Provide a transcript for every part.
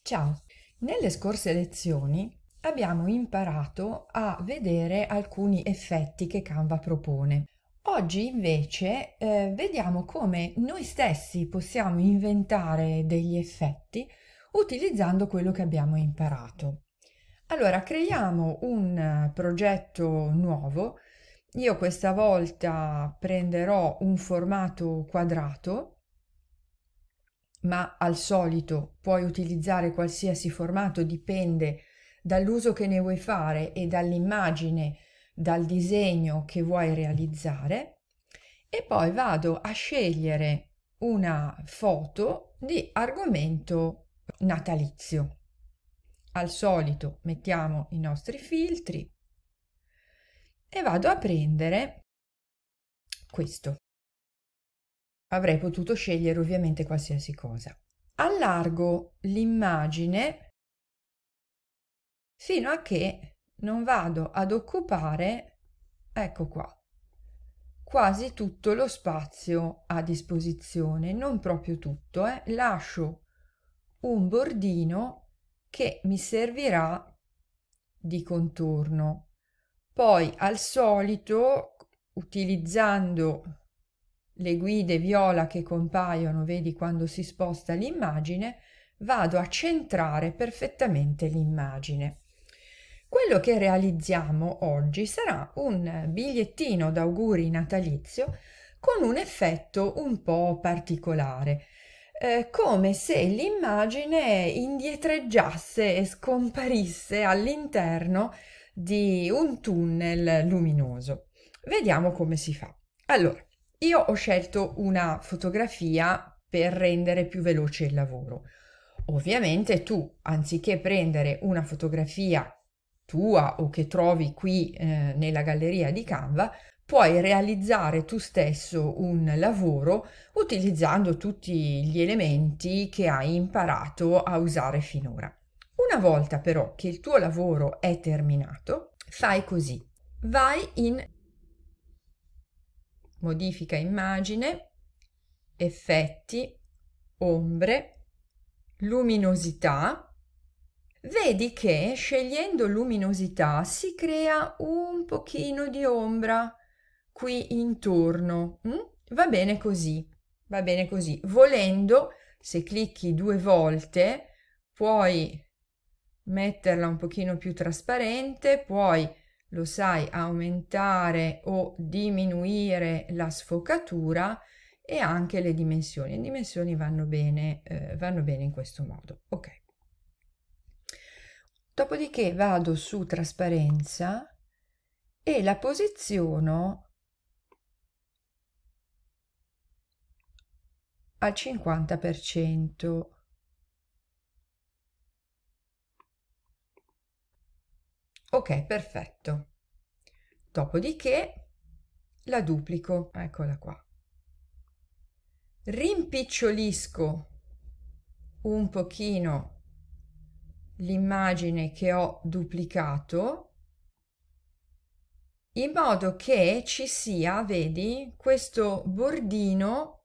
Ciao! Nelle scorse lezioni abbiamo imparato a vedere alcuni effetti che Canva propone. Oggi invece eh, vediamo come noi stessi possiamo inventare degli effetti utilizzando quello che abbiamo imparato. Allora, creiamo un eh, progetto nuovo. Io questa volta prenderò un formato quadrato ma al solito puoi utilizzare qualsiasi formato, dipende dall'uso che ne vuoi fare e dall'immagine, dal disegno che vuoi realizzare e poi vado a scegliere una foto di argomento natalizio. Al solito mettiamo i nostri filtri e vado a prendere questo. Avrei potuto scegliere ovviamente qualsiasi cosa. Allargo l'immagine fino a che non vado ad occupare, ecco qua, quasi tutto lo spazio a disposizione, non proprio tutto, eh. lascio un bordino che mi servirà di contorno. Poi al solito utilizzando le guide viola che compaiono, vedi quando si sposta l'immagine, vado a centrare perfettamente l'immagine. Quello che realizziamo oggi sarà un bigliettino d'auguri natalizio con un effetto un po' particolare, eh, come se l'immagine indietreggiasse e scomparisse all'interno di un tunnel luminoso. Vediamo come si fa. Allora, io ho scelto una fotografia per rendere più veloce il lavoro. Ovviamente tu, anziché prendere una fotografia tua o che trovi qui eh, nella galleria di Canva, puoi realizzare tu stesso un lavoro utilizzando tutti gli elementi che hai imparato a usare finora. Una volta però che il tuo lavoro è terminato, fai così. Vai in modifica immagine, effetti, ombre, luminosità, vedi che scegliendo luminosità si crea un pochino di ombra qui intorno. Mm? Va bene così, va bene così. Volendo, se clicchi due volte, puoi metterla un pochino più trasparente, puoi lo sai aumentare o diminuire la sfocatura e anche le dimensioni. Le dimensioni vanno bene, eh, vanno bene in questo modo. Ok. Dopodiché vado su trasparenza e la posiziono al 50%. ok perfetto dopodiché la duplico eccola qua rimpicciolisco un pochino l'immagine che ho duplicato in modo che ci sia, vedi, questo bordino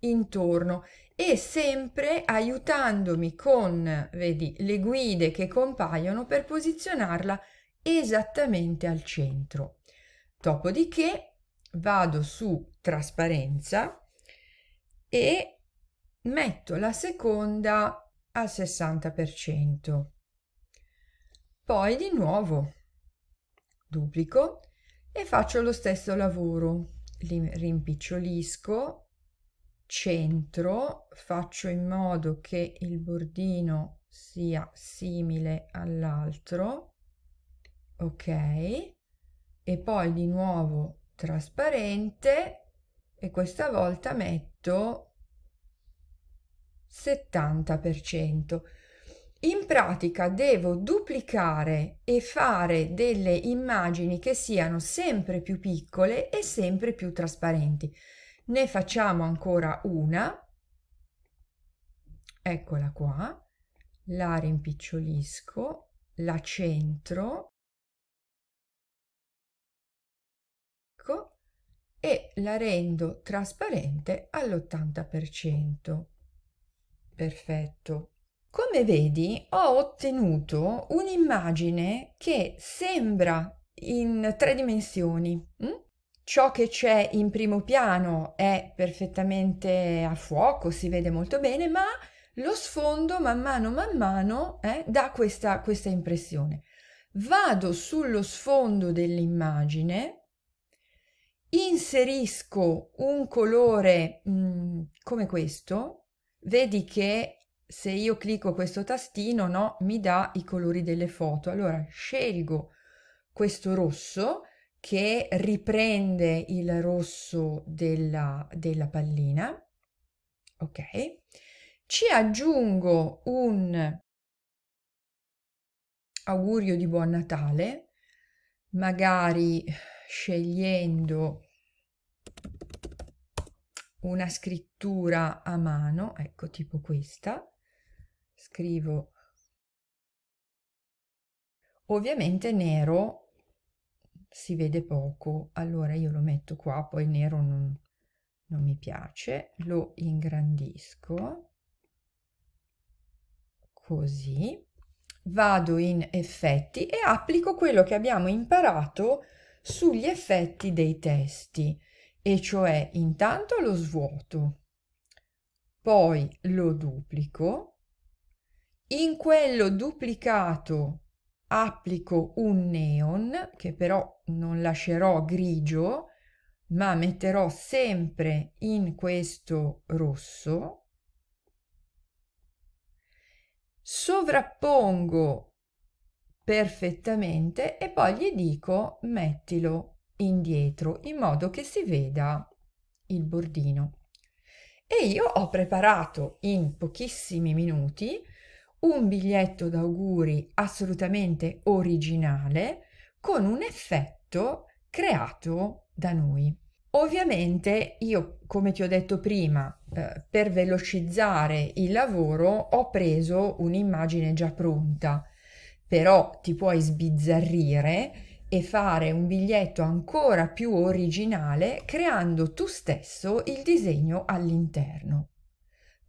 intorno e sempre aiutandomi con, vedi, le guide che compaiono per posizionarla esattamente al centro. Dopodiché vado su trasparenza e metto la seconda al 60%. Poi di nuovo duplico e faccio lo stesso lavoro. Rimpicciolisco centro faccio in modo che il bordino sia simile all'altro ok e poi di nuovo trasparente e questa volta metto 70 in pratica devo duplicare e fare delle immagini che siano sempre più piccole e sempre più trasparenti ne facciamo ancora una, eccola qua, la rimpicciolisco, la centro, ecco, e la rendo trasparente all'80%. Perfetto. Come vedi ho ottenuto un'immagine che sembra in tre dimensioni. Hm? Ciò che c'è in primo piano è perfettamente a fuoco, si vede molto bene, ma lo sfondo man mano man mano eh, dà questa, questa impressione. Vado sullo sfondo dell'immagine, inserisco un colore mh, mm, come questo, vedi che se io clicco questo tastino no, mi dà i colori delle foto. Allora scelgo questo rosso che riprende il rosso della, della pallina, ok? Ci aggiungo un augurio di buon Natale, magari scegliendo una scrittura a mano, ecco tipo questa, scrivo ovviamente nero si vede poco, allora io lo metto qua, poi nero non, non mi piace, lo ingrandisco, così, vado in effetti e applico quello che abbiamo imparato sugli effetti dei testi, e cioè intanto lo svuoto, poi lo duplico, in quello duplicato applico un neon che però non lascerò grigio ma metterò sempre in questo rosso sovrappongo perfettamente e poi gli dico mettilo indietro in modo che si veda il bordino e io ho preparato in pochissimi minuti un biglietto d'auguri assolutamente originale con un effetto creato da noi. Ovviamente io, come ti ho detto prima, eh, per velocizzare il lavoro ho preso un'immagine già pronta, però ti puoi sbizzarrire e fare un biglietto ancora più originale creando tu stesso il disegno all'interno.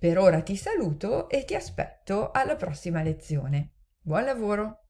Per ora ti saluto e ti aspetto alla prossima lezione. Buon lavoro!